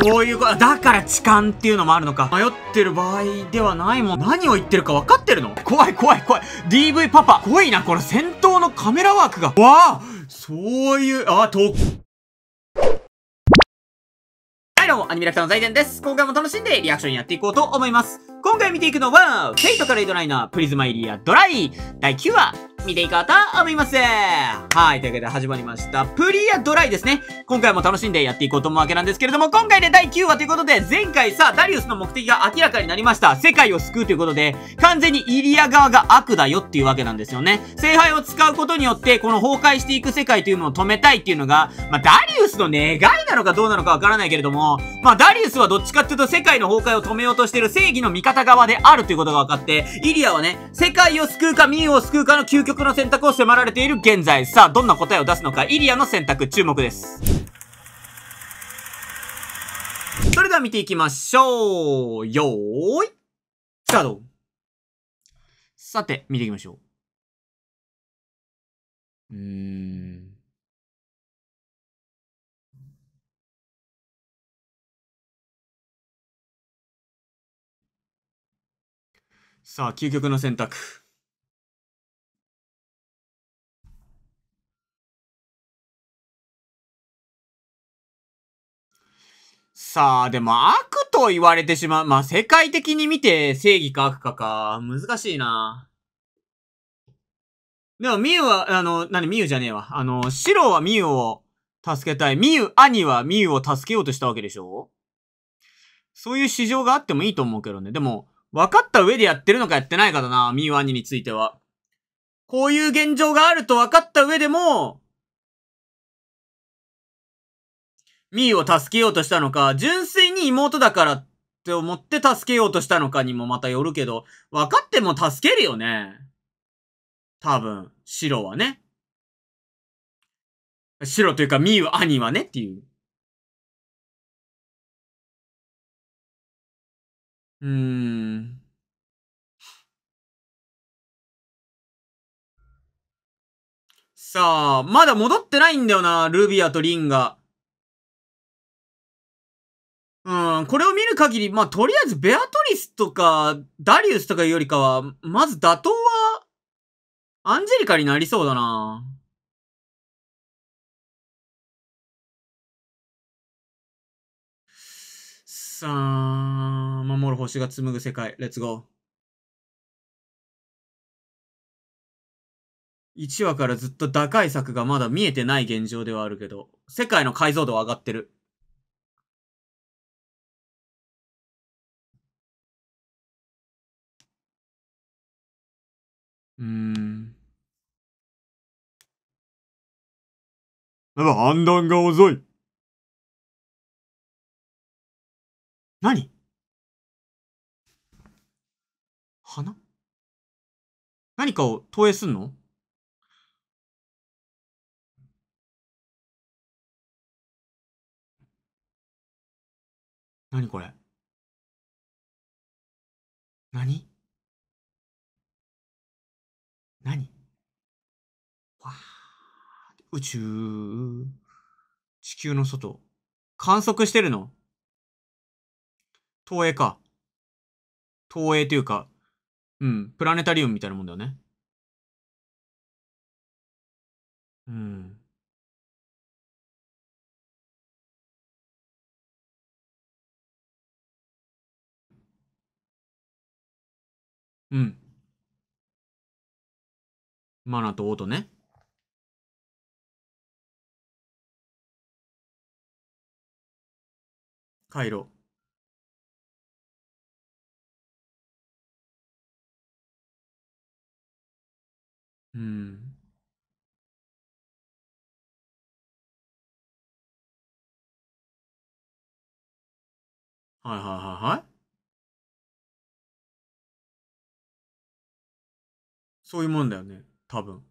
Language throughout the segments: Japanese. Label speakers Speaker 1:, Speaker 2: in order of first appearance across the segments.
Speaker 1: こういうこと、だから痴漢っていうのもあるのか。迷ってる場合ではないもん。何を言ってるか分かってるの怖い怖い怖い。DV パパ。怖いな、この戦闘のカメラワークが。わあそういう、あ、と、はいどうも、アニメラクターの財前です。今回も楽しんでリアクションやっていこうと思います。今回見ていくのは、フェイトからイドライナー、プリズマイリア、ドライ、第9話、見ていこうと思います。はい。というわけで始まりました。プリアドライですね。今回も楽しんでやっていこうと思うわけなんですけれども、今回で第9話ということで、前回さ、ダリウスの目的が明らかになりました。世界を救うということで、完全にイリア側が悪だよっていうわけなんですよね。聖杯を使うことによって、この崩壊していく世界というのを止めたいっていうのが、まあ、ダリウスの願いなのかどうなのかわからないけれども、まあ、ダリウスはどっちかっていうと世界の崩壊を止めようとしてる正義の味方側であるということが分かって、イリアはね、世界を救うか民を救うかの究極の選択を迫られている現在。さあ、どんな答えを出すのか、イリアの選択、注目です。それでは見ていきましょう。よーい、スタートさて、見ていきましょう。うー
Speaker 2: ん。さあ、究極の選択。
Speaker 1: さあ、でも悪と言われてしまう。まあ、世界的に見て正義か悪かか。難しいな。でも、ミユは、あの、なに、ミユじゃねえわ。あの、シロはミユを助けたい。ミユ、兄はミユを助けようとしたわけでしょそういう市場があってもいいと思うけどね。でも、分かった上でやってるのかやってないかだな、ミユ兄については。こういう現状があると分かった上でも、ミーを助けようとしたのか、純粋に妹だからって思って助けようとしたのかにもまたよるけど、分かっても助けるよね。多分、シロはね。
Speaker 2: シロというか、ミーは兄はねっていう。うーん。さあ、
Speaker 1: まだ戻ってないんだよな、ルビアとリンが。うん、これを見る限り、まあ、とりあえずベアトリスとか、ダリウスとかよりかは、まず打倒は、アンジェリカになりそうだな。
Speaker 2: さあ、守る星が紡ぐ世界。レッツゴー。一話からずっと打開策がまだ見えてない現状ではあるけど、世界の解像度は上がってる。うん。ただ判断が遅い。何花何かを投影すんのなにこれ何何
Speaker 1: わ宇宙、地球の外、観測してるの投影か。投影というか、
Speaker 2: うん、プラネタリウムみたいなもんだよね。うん。うん。マナとオトね。イロ。うん。はいはいはいはい。そういうもんだよね。多分。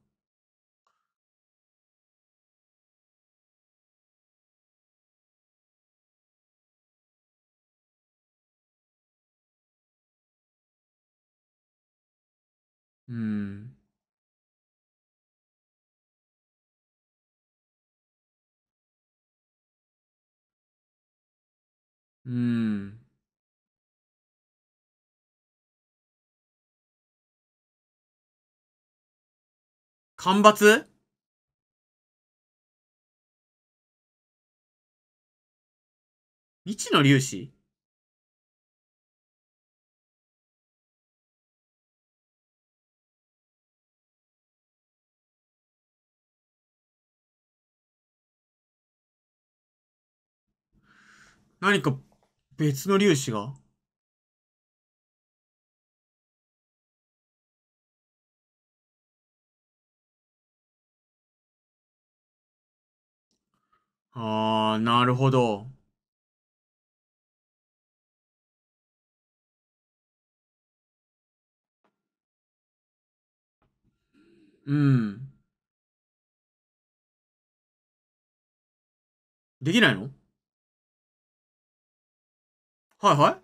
Speaker 2: うん。うん。干ばつ未知の粒子何か別の粒子がああ、なるほど。うん。できないのはいはい。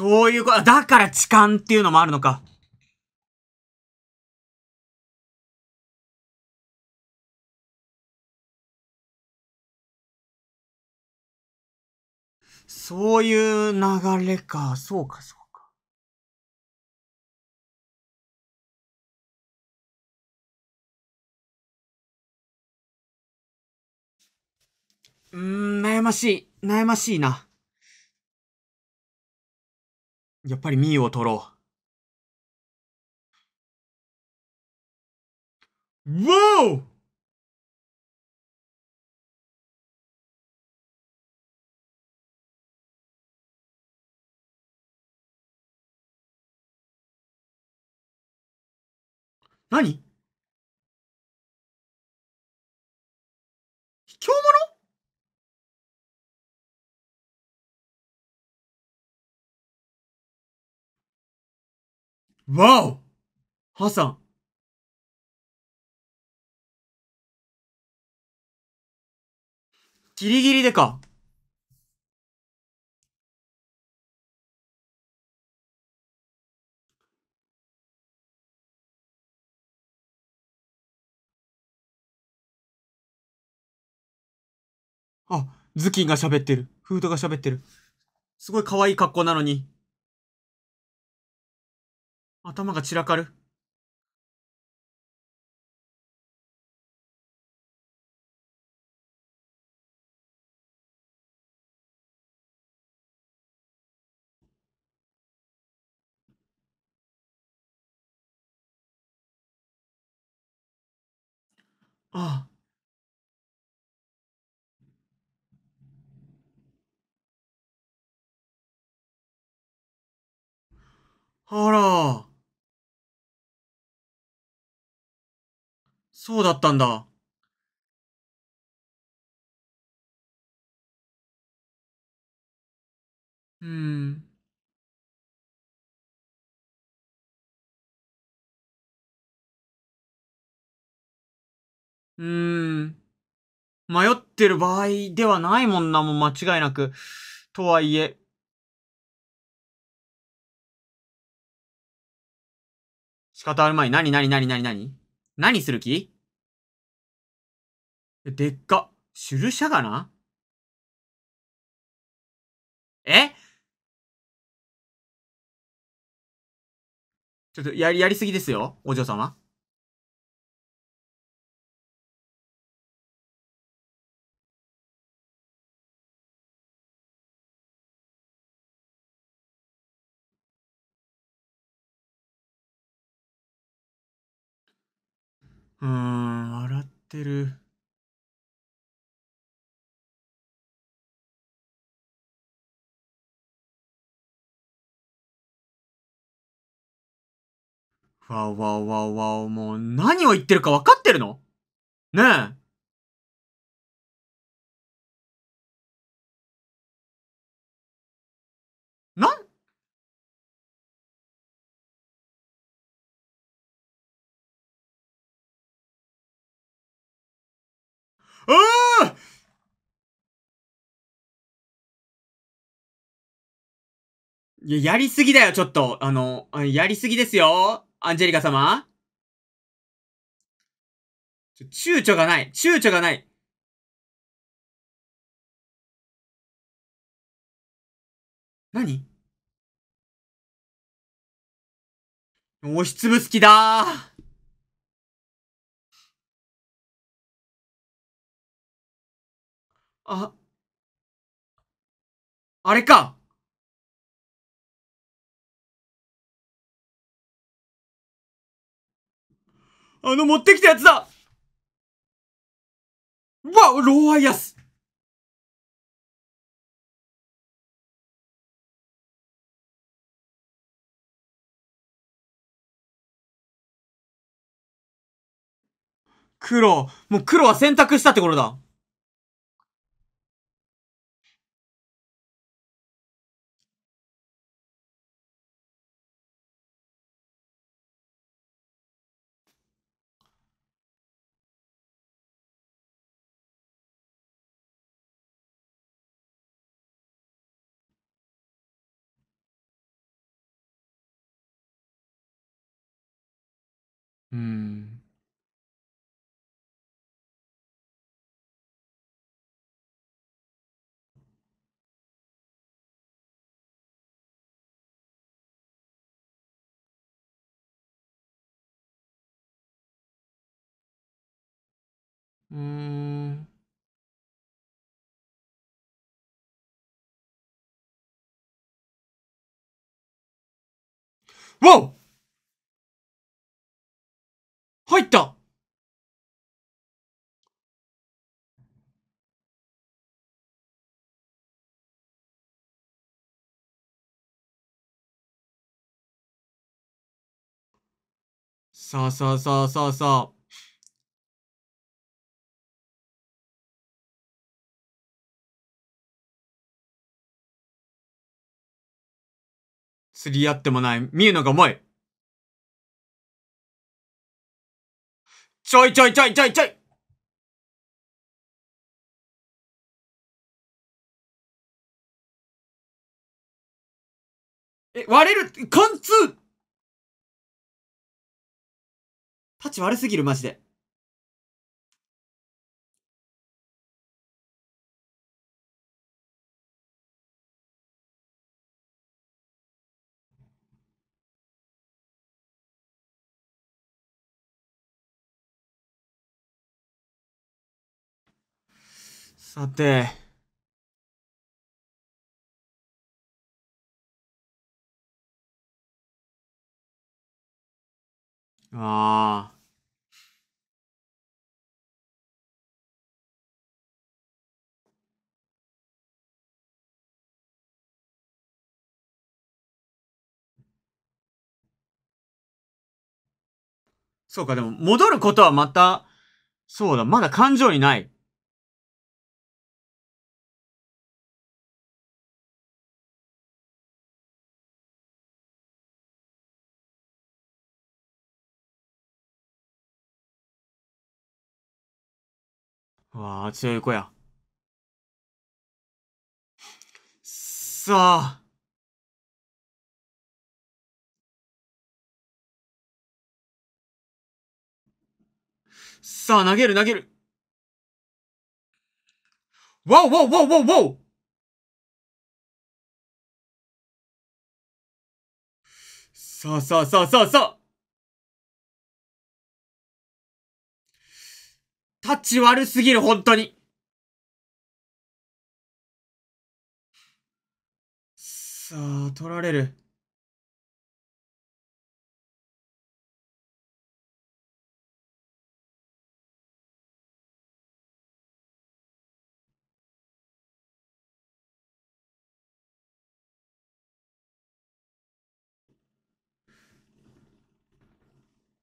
Speaker 2: そういうこと、だから痴漢っていうのもあるのか。そういう流れか。そうか、そうか。うーん、悩ましい。悩ましいな。やっぱりミーを取ろう。わお何卑怯者わおハサン。ギリギリでか。あ、ズキンが喋ってる。フードが喋ってる。すごい可愛い格好なのに。頭が散らかる。ああ。あら。そうだったんだ。うーん。うーん。迷ってる場合ではないもんな、もう間違いなく。とはいえ。仕方あるまい。なになになになになに何する気でっか。シュルシャガナえちょっとやり、やりすぎですよ、お嬢様。うーん、笑ってる。わわわわもう何を言ってるか分かってるのねえ。なんああや、やりすぎだよ、ちょっと。あの、やりすぎですよ。アンジェリカ様躊躇がない躊躇がない何押しつぶす気だーあ、あれかあの持ってきたやつだうわローアイアス黒。もう黒は選択したってことだ。うーん。わお入ったさあさあさあさあさあ。釣り合ってもない、みえのが重い。ちょいちょいちょいちょいちょいえ、割れる、貫通タチ悪すぎる、マジで。さて。ああ。そうか、でも、戻ることはまた、そうだ、まだ感情にない。わあ、強い子や。さあ。さあ、投げる投げる。わおわおわおわおわおさあさあさあさあさあタッチ悪すぎる、本当に。さあ、取られる。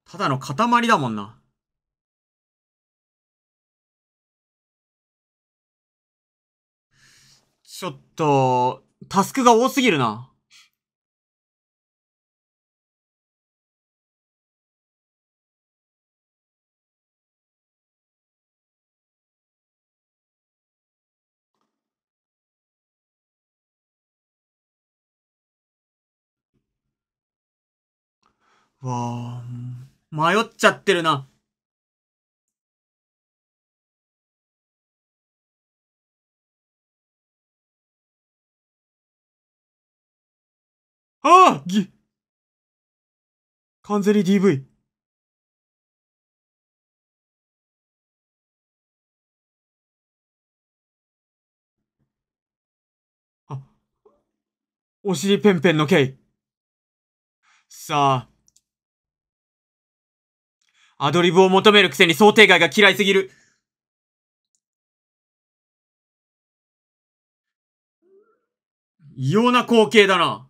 Speaker 2: ただの塊だもんな。ちょっと、タスクが多すぎるな。わあ、迷っちゃってるな。ああぎ完全に DV。あ、お尻ペンペンの刑。さあ。アドリブを求めるくせに想定外が嫌いすぎる。異様な光景だな。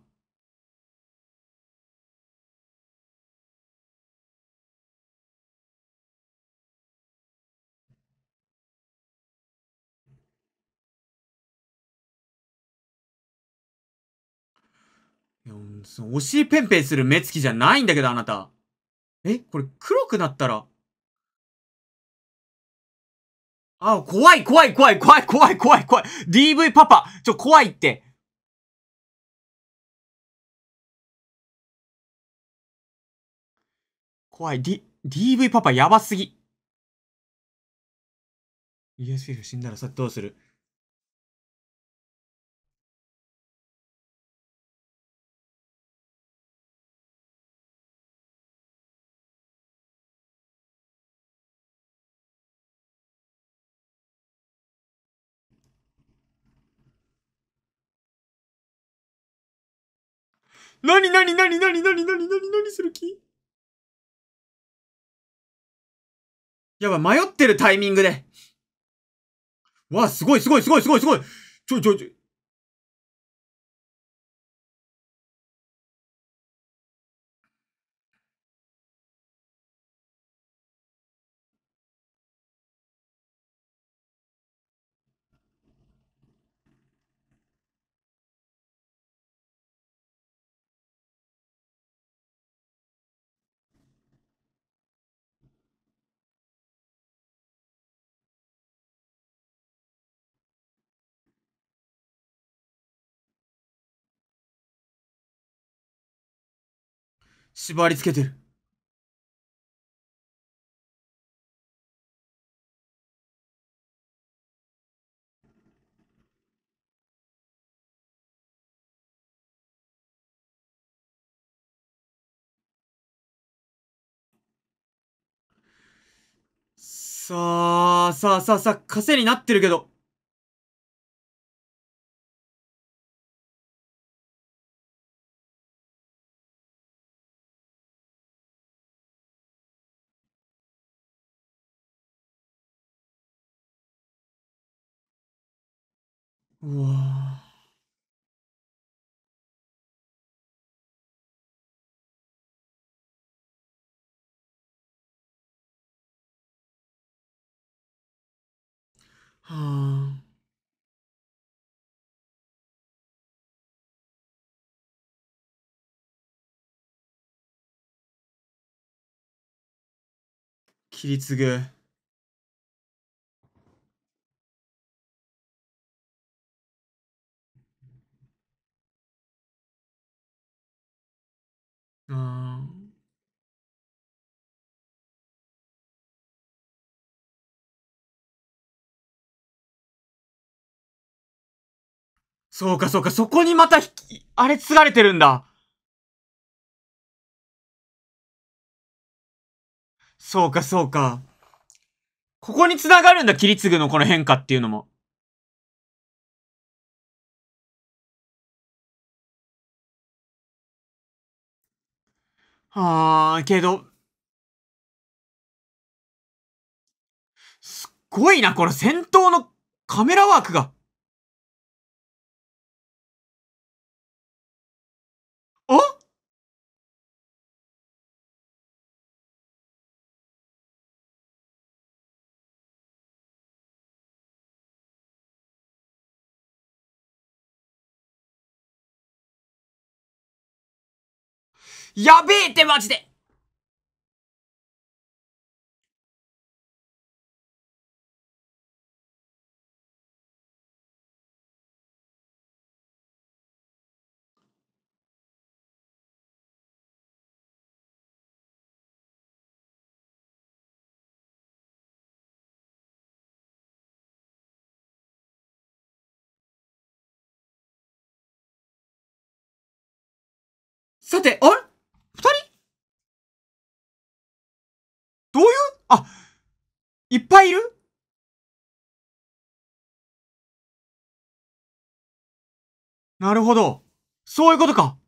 Speaker 2: お尻
Speaker 1: ペンペンする目つきじゃないんだけど、あなた。えこれ、黒くなったら。あ、怖い、怖い、怖い、怖い、怖い、怖い、怖い。
Speaker 2: DV パパ、ちょ、怖いって。怖い、D、DV パパやばすぎ。イエスフィ死んだらさ、どうするなになになになになになになになにする気やばい、迷ってるタイミングで。わあ、すごいすごいすごいすごいすごいちょいちょいちょい。縛り付けてる。さあ、さあさあさあ、稼になってるけど。うわはあ切り継ぐそうかそうか、そこにまた、あれ、つられてるんだ。そうかそうか。ここに繋がるんだ、切り継ぐのこの変化っていうのも。あー、けど、すっごいな、この戦闘のカメラワークが。やべえってマジでさて、あれあ、いっぱいいるなるほど。そういうことか。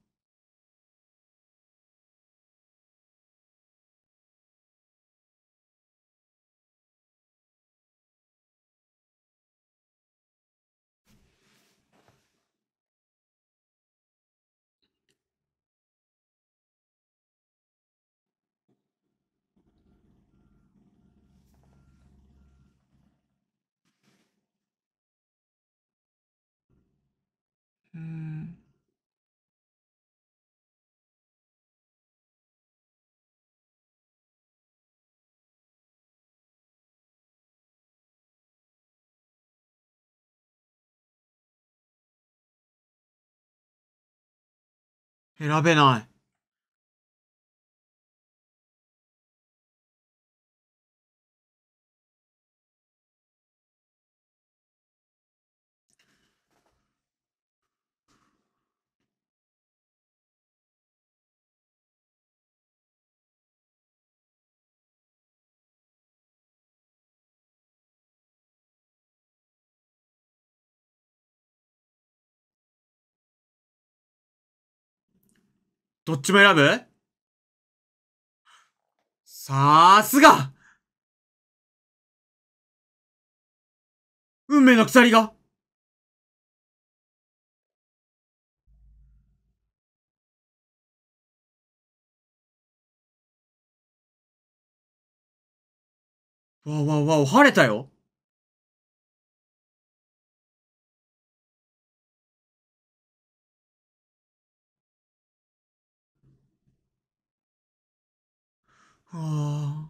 Speaker 2: and I've been on. it. どっちも選ぶさーすが運命の鎖がわわわお、晴れたよ我，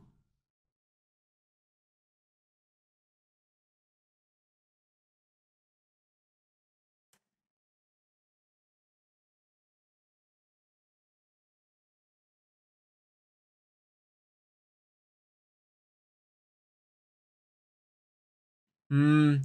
Speaker 2: 嗯。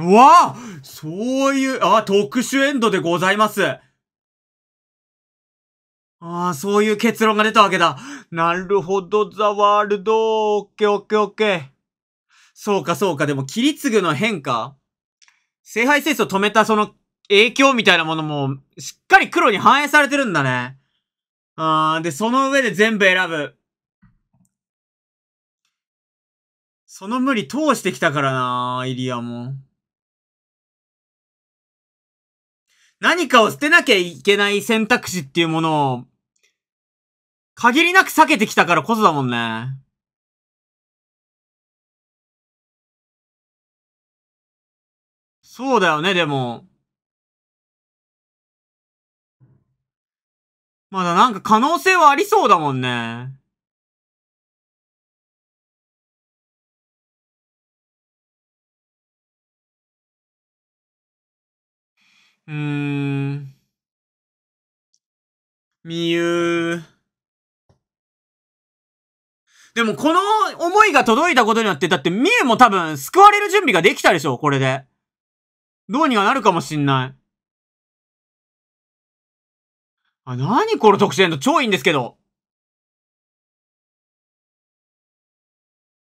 Speaker 1: うわあそういう、あ、特殊エンドでございます。ああ、そういう結論が出たわけだ。なるほど、ザワールド。オッケーオッケーオッケー。そうかそうか、でも、切り継ぐの変化聖杯戦争止めたその影響みたいなものも、しっかり黒に反映されてるんだね。ああ、で、その上で全部選ぶ。その無理通してきたからなイリアも。何かを捨てなきゃいけない選択肢っていうものを、限りなく避けてきたか
Speaker 2: らこそだもんね。そうだよね、でも。まだなんか可能性はありそうだもんね。うーん。みゆ
Speaker 1: でもこの思いが届いたことによって、だってみゆも多分救われる準備ができたでしょ、これで。どうにかなるかもしんない。
Speaker 2: あ、なにこの特殊エンド超いいんですけど。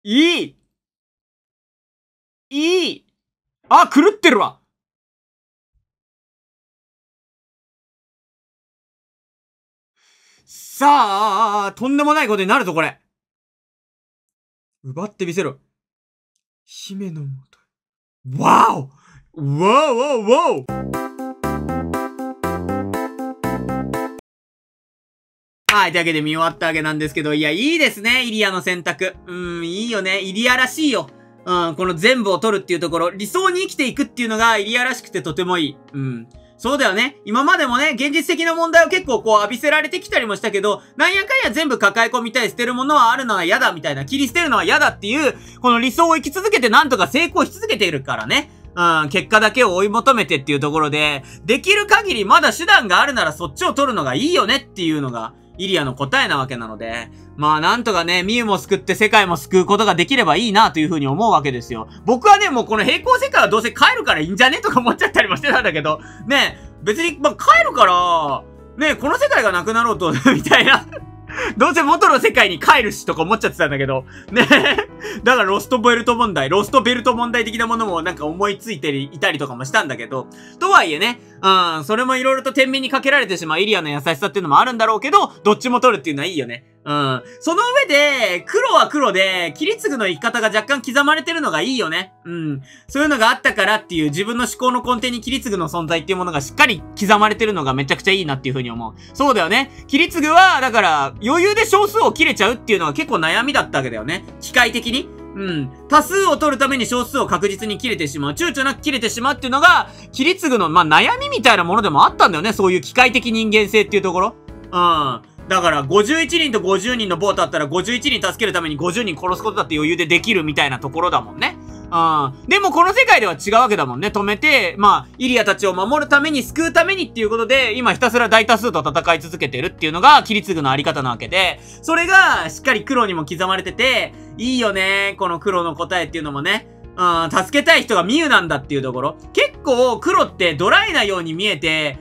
Speaker 2: いいいいあ、狂ってるわさあ、とんでもないことになる
Speaker 1: ぞ、これ。奪ってみせろ。
Speaker 2: 姫のもと。わおわおわおわお
Speaker 1: はい、というわけで見終わったわけなんですけど、いや、いいですね、イリアの選択。うん、いいよね。イリアらしいよ。うん、この全部を取るっていうところ、理想に生きていくっていうのがイリアらしくてとてもいい。うん。そうだよね。今までもね、現実的な問題を結構こう浴びせられてきたりもしたけど、なんやかんや全部抱え込みたい、捨てるものはあるのは嫌だみたいな、切り捨てるのは嫌だっていう、この理想を生き続けてなんとか成功し続けているからね。うん、結果だけを追い求めてっていうところで、できる限りまだ手段があるならそっちを取るのがいいよねっていうのが、イリアの答えなわけなので、まあなんとかね、ミユウも救って世界も救うことができればいいなというふうに思うわけですよ。僕はね、もうこの平行世界はどうせ帰るからいいんじゃねとか思っちゃったりもしてたんだけど、ね、別に、まあ帰るから、ね、この世界がなくなろうと みたいなどうせ元の世界に帰るしとか思っちゃってたんだけど。ねだからロストベルト問題、ロストベルト問題的なものもなんか思いついていたりとかもしたんだけど。とはいえね、うん、それもいろいろと天秤にかけられてしまうエリアの優しさっていうのもあるんだろうけど、どっちも取るっていうのはいいよね。うん。その上で、黒は黒で、切り継ぐの生き方が若干刻まれてるのがいいよね。うん。そういうのがあったからっていう自分の思考の根底に切り継ぐの存在っていうものがしっかり刻まれてるのがめちゃくちゃいいなっていうふうに思う。そうだよね。切り継ぐは、だから余裕で少数を切れちゃうっていうのは結構悩みだったわけだよね。機械的に。うん。多数を取るために少数を確実に切れてしまう。躊躇なく切れてしまうっていうのが、切り継ぐの、まあ、悩みみたいなものでもあったんだよね。そういう機械的人間性っていうところ。うん。だから、51人と50人のボートあったら、51人助けるために50人殺すことだって余裕でできるみたいなところだもんね。うん。でもこの世界では違うわけだもんね。止めて、まあ、イリアたちを守るために、救うためにっていうことで、今ひたすら大多数と戦い続けてるっていうのが、キリツグのあり方なわけで、それが、しっかり黒にも刻まれてて、いいよね、この黒の答えっていうのもね。うん、助けたい人がミユなんだっていうところ。結構、黒ってドライなように見えて、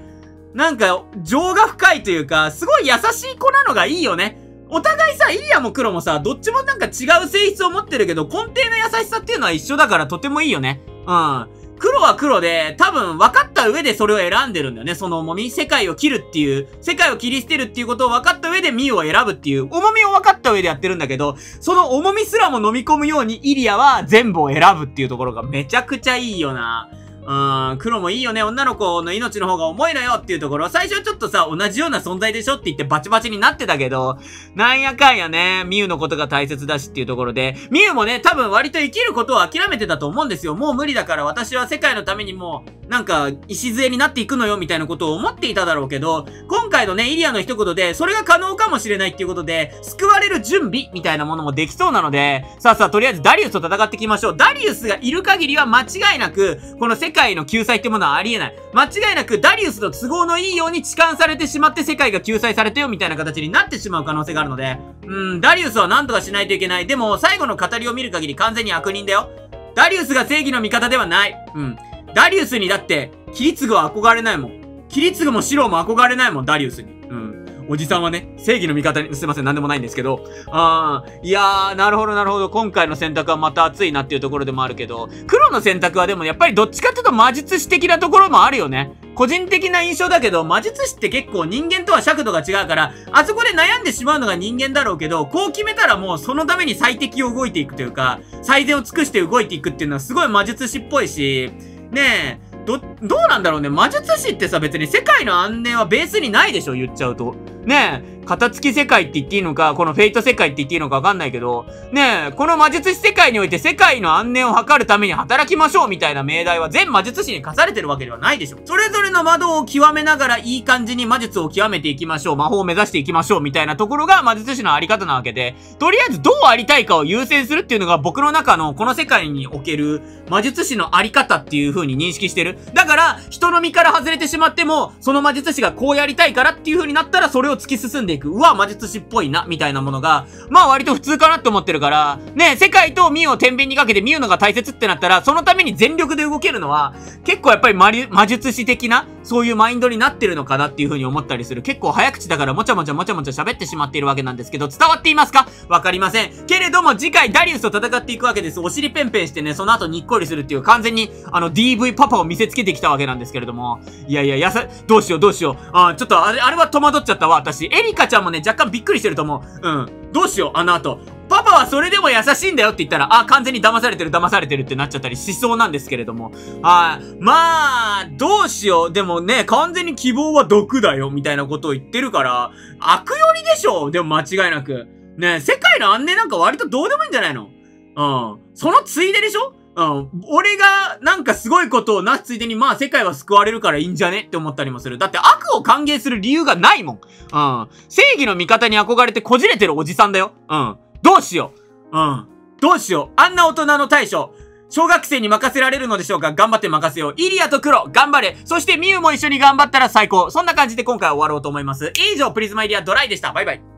Speaker 1: なんか、情が深いというか、すごい優しい子なのがいいよね。お互いさ、イリアも黒もさ、どっちもなんか違う性質を持ってるけど、根底の優しさっていうのは一緒だからとてもいいよね。うん。黒は黒で、多分分かった上でそれを選んでるんだよね。その重み。世界を切るっていう、世界を切り捨てるっていうことを分かった上でミウを選ぶっていう、重みを分かった上でやってるんだけど、その重みすらも飲み込むようにイリアは全部を選ぶっていうところがめちゃくちゃいいよな。うーん、黒もいいよね、女の子の命の方が重いのよっていうところ、最初はちょっとさ、同じような存在でしょって言ってバチバチになってたけど、なんやかんやね、ミュウのことが大切だしっていうところで、ミュウもね、多分割と生きることを諦めてたと思うんですよ。もう無理だから私は世界のためにもう、なんか、礎になっていくのよみたいなことを思っていただろうけど、今回のね、イリアの一言で、それが可能かもしれないっていうことで、救われる準備みたいなものもできそうなので、さあさあ、とりあえずダリウスと戦っていきましょう。ダリウスがいる限りは間違いなく、この世界界の救済ってものはありえない。間違いなくダリウスの都合のいいように痴漢されてしまって世界が救済されてよみたいな形になってしまう可能性があるので、うん、ダリウスは何とかしないといけない。でも、最後の語りを見る限り完全に悪人だよ。ダリウスが正義の味方ではない。うん。ダリウスにだって、キリツグは憧れないもん。キリツグもシロも憧れないもん、ダリウスに。うん。おじさんはね、正義の味方に、すいません、なんでもないんですけど、あー、いやー、なるほど、なるほど。今回の選択はまた熱いなっていうところでもあるけど、黒の選択はでもやっぱりどっちかっていうと魔術師的なところもあるよね。個人的な印象だけど、魔術師って結構人間とは尺度が違うから、あそこで悩んでしまうのが人間だろうけど、こう決めたらもうそのために最適を動いていくというか、最善を尽くして動いていくっていうのはすごい魔術師っぽいし、ねえ、ど、どうなんだろうね。魔術師ってさ、別に世界の安寧はベースにないでしょ、言っちゃうと。ねえ、片付き世界って言っていいのか、このフェイト世界って言っていいのかわかんないけど、ねえ、この魔術師世界において世界の安寧を図るために働きましょうみたいな命題は全魔術師に課されてるわけではないでしょ。それぞれの窓を極めながらいい感じに魔術を極めていきましょう、魔法を目指していきましょうみたいなところが魔術師のあり方なわけで、とりあえずどうありたいかを優先するっていうのが僕の中のこの世界における魔術師のあり方っていう風に認識してる。だから、人の身から外れてしまっても、その魔術師がこうやりたいからっていう風になったらそれをを突き進んでいく、うわ、魔術師っぽいな、みたいなものが、まあ割と普通かなって思ってるから、ね、世界とミュウを天秤にかけてミュウのが大切ってなったら、そのために全力で動けるのは、結構やっぱり魔術師的な、そういうマインドになってるのかなっていう風に思ったりする。結構早口だからもちゃもちゃもちゃもちゃ喋ってしまっているわけなんですけど、伝わっていますかわかりません。けれども次回ダリウスと戦っていくわけです。お尻ペンペンしてね、その後にっこりするっていう完全に、あの DV パパを見せつけてきたわけなんですけれども、いやいや、やさ、どうしようどうしよう。あ、ちょっとあれ、あれは戸惑っちゃったわ。私。エリカちゃんもね、若干びっくりしてると思う。うん。どうしよう、あの後。パパはそれでも優しいんだよって言ったら、あ、完全に騙されてる、騙されてるってなっちゃったりしそうなんですけれども。はい。まあ、どうしよう。でもね、完全に希望は毒だよ、みたいなことを言ってるから、悪よりでしょでも間違いなく。ね世界の安寧なんか割とどうでもいいんじゃないのうん。そのついででしょうん。俺がなんかすごいことをなすついでに、まあ世界は救われるからいいんじゃねって思ったりもする。だって悪を歓迎する理由がないもん。うん。正義の味方に憧れてこじれてるおじさんだよ。うん。どうしよう。うん。どうしよう。あんな大人の大将。小学生に任せられるのでしょうか頑張って任せよう。イリアとクロ、頑張れ。そしてミウも一緒に頑張ったら最高。そんな感じで今回は終わろうと思います。以上、プリズマイリアドライでした。バイバイ。